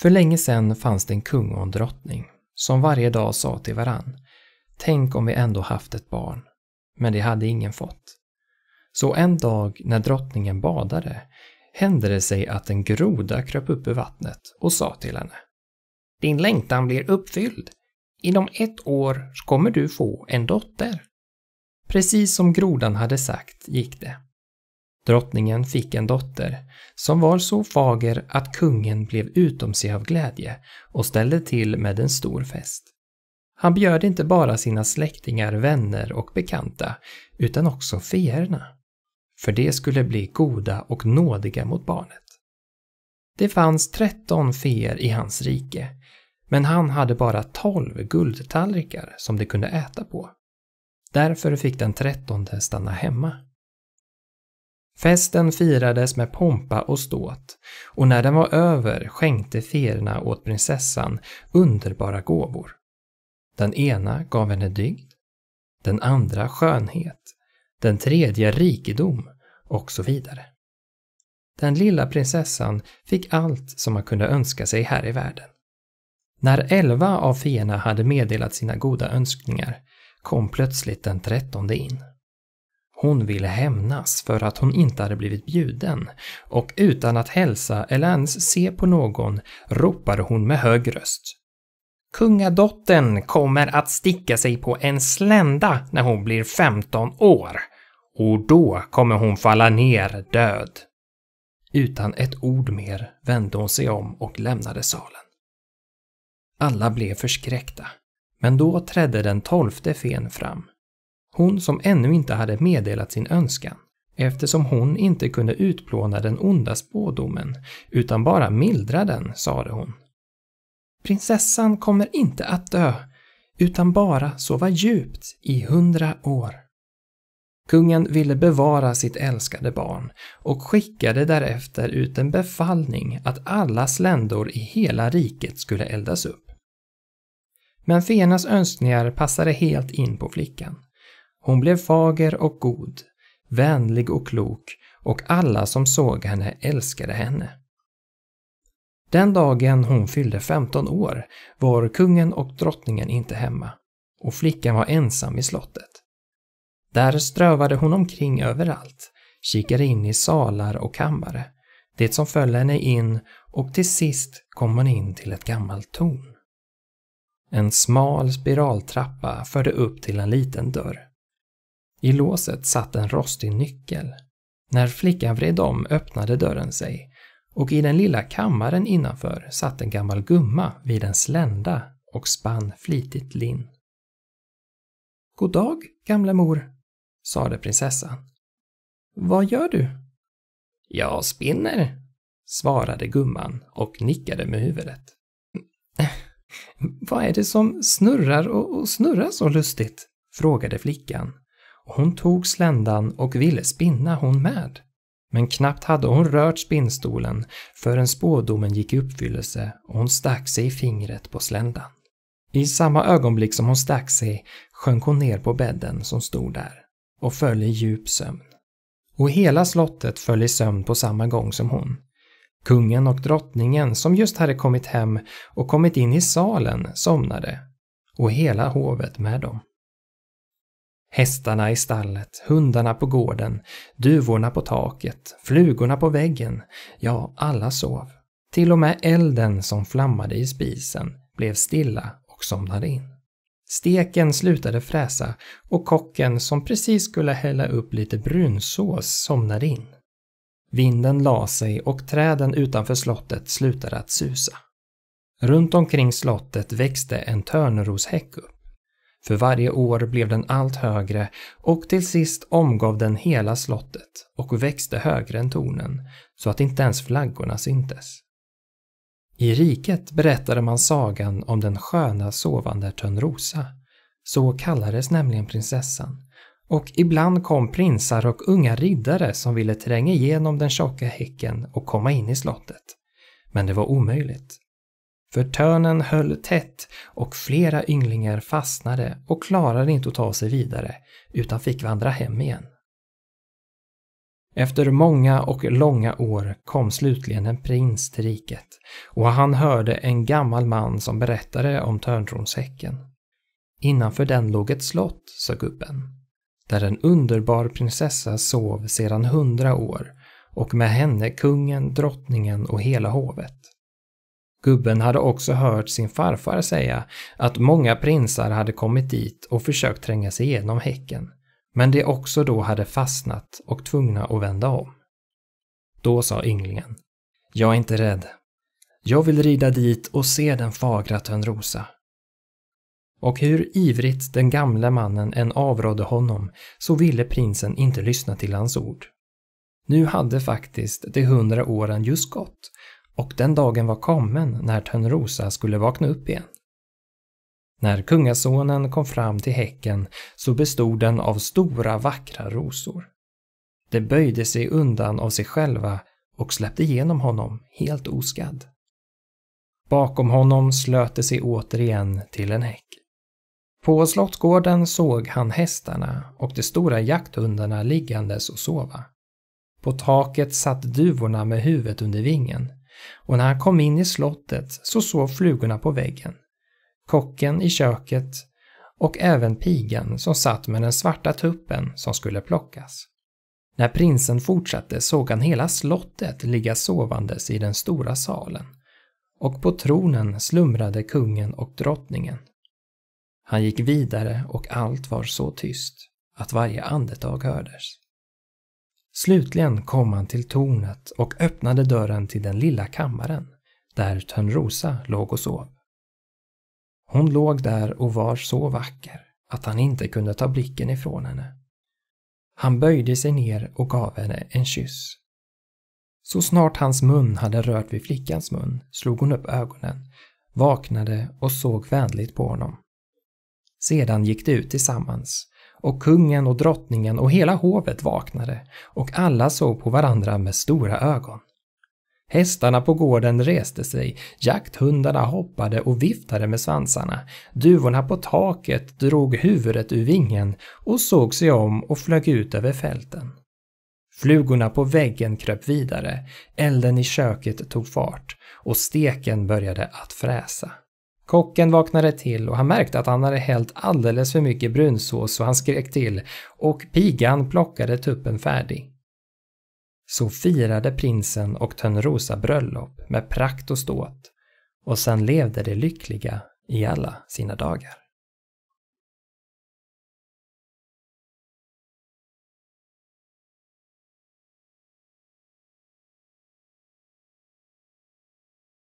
För länge sedan fanns det en kung och en drottning som varje dag sa till varann Tänk om vi ändå haft ett barn. Men det hade ingen fått. Så en dag när drottningen badade hände det sig att en groda kröp upp ur vattnet och sa till henne Din längtan blir uppfylld. Inom ett år kommer du få en dotter. Precis som grodan hade sagt gick det. Drottningen fick en dotter som var så fager att kungen blev utom sig av glädje och ställde till med en stor fest. Han bjöd inte bara sina släktingar, vänner och bekanta utan också feerna. För det skulle bli goda och nådiga mot barnet. Det fanns tretton feer i hans rike, men han hade bara tolv guldtallrikar som de kunde äta på. Därför fick den trettonde stanna hemma. Festen firades med pompa och ståt och när den var över skänkte firarna åt prinsessan underbara gåvor. Den ena gav henne dygd, den andra skönhet, den tredje rikedom och så vidare. Den lilla prinsessan fick allt som man kunde önska sig här i världen. När elva av feerna hade meddelat sina goda önskningar kom plötsligt den trettonde in. Hon ville hämnas för att hon inte hade blivit bjuden och utan att hälsa eller ens se på någon ropade hon med hög röst. Kungadottern kommer att sticka sig på en slända när hon blir 15 år och då kommer hon falla ner död. Utan ett ord mer vände hon sig om och lämnade salen. Alla blev förskräckta, men då trädde den tolfte fen fram. Hon som ännu inte hade meddelat sin önskan, eftersom hon inte kunde utplåna den onda spådomen, utan bara mildra den, sade hon. Prinsessan kommer inte att dö, utan bara sova djupt i hundra år. Kungen ville bevara sitt älskade barn och skickade därefter ut en befallning att alla sländor i hela riket skulle eldas upp. Men feernas önskningar passade helt in på flickan. Hon blev fager och god, vänlig och klok och alla som såg henne älskade henne. Den dagen hon fyllde 15 år var kungen och drottningen inte hemma och flickan var ensam i slottet. Där strövade hon omkring överallt, kikade in i salar och kammare, det som föll henne in och till sist kom hon in till ett gammalt torn. En smal spiraltrappa förde upp till en liten dörr. I låset satt en rostig nyckel. När flickan vred om öppnade dörren sig och i den lilla kammaren innanför satt en gammal gumma vid en slända och spann flitigt lin. God dag, gamla mor, sade prinsessan. Vad gör du? Jag spinner, svarade gumman och nickade med huvudet. Vad är det som snurrar och snurrar så lustigt? frågade flickan hon tog sländan och ville spinna hon med. Men knappt hade hon rört spinnstolen förrän spådomen gick i uppfyllelse och hon stack sig i fingret på sländan. I samma ögonblick som hon stack sig sjönk hon ner på bädden som stod där och föll i djup sömn. Och hela slottet föll i sömn på samma gång som hon. Kungen och drottningen som just hade kommit hem och kommit in i salen somnade och hela hovet med dem. Hästarna i stallet, hundarna på gården, duvorna på taket, flugorna på väggen. Ja, alla sov. Till och med elden som flammade i spisen blev stilla och somnade in. Steken slutade fräsa och kocken som precis skulle hälla upp lite brunsås somnade in. Vinden la sig och träden utanför slottet slutade att susa. Runt omkring slottet växte en törnroshäck upp. För varje år blev den allt högre och till sist omgav den hela slottet och växte högre än tornen, så att inte ens flaggorna syntes. I riket berättade man sagan om den sköna sovande Törnrosa. Så kallades nämligen prinsessan. Och ibland kom prinsar och unga riddare som ville tränga igenom den tjocka häcken och komma in i slottet. Men det var omöjligt. För törnen höll tätt och flera ynglingar fastnade och klarade inte att ta sig vidare utan fick vandra hem igen. Efter många och långa år kom slutligen en prins till riket och han hörde en gammal man som berättade om törntronshäcken. Innanför den låg ett slott, sa gubben, där en underbar prinsessa sov sedan hundra år och med henne kungen, drottningen och hela hovet. Gubben hade också hört sin farfar säga att många prinsar hade kommit dit och försökt tränga sig igenom häcken, men de också då hade fastnat och tvungna att vända om. Då sa ynglingen, jag är inte rädd. Jag vill rida dit och se den fagra Törnrosa. Och hur ivrigt den gamle mannen än avrådde honom så ville prinsen inte lyssna till hans ord. Nu hade faktiskt de hundra åren just gått och den dagen var kommen när Törnrosa skulle vakna upp igen. När kungasonen kom fram till häcken så bestod den av stora vackra rosor. De böjde sig undan av sig själva och släppte igenom honom helt oskadd. Bakom honom slöt det sig återigen till en häck. På slottgården såg han hästarna och de stora jakthundarna liggandes och sova. På taket satt duvorna med huvudet under vingen och när han kom in i slottet så sov flugorna på väggen, kocken i köket och även pigan som satt med den svarta tuppen som skulle plockas. När prinsen fortsatte såg han hela slottet ligga sovandes i den stora salen och på tronen slumrade kungen och drottningen. Han gick vidare och allt var så tyst att varje andetag hördes. Slutligen kom han till tornet och öppnade dörren till den lilla kammaren, där Törnrosa låg och sov. Hon låg där och var så vacker att han inte kunde ta blicken ifrån henne. Han böjde sig ner och gav henne en kyss. Så snart hans mun hade rört vid flickans mun slog hon upp ögonen, vaknade och såg vänligt på honom. Sedan gick de ut tillsammans och kungen och drottningen och hela hovet vaknade och alla såg på varandra med stora ögon. Hästarna på gården reste sig, jakthundarna hoppade och viftade med svansarna, duvorna på taket drog huvudet ur vingen och såg sig om och flög ut över fälten. Flugorna på väggen kröp vidare, elden i köket tog fart och steken började att fräsa. Kocken vaknade till och han märkte att han hade hällt alldeles för mycket brunsås så han skrek till och pigan plockade tuppen färdig. Så firade prinsen och Törnrosa bröllop med prakt och ståt och sen levde de lyckliga i alla sina dagar.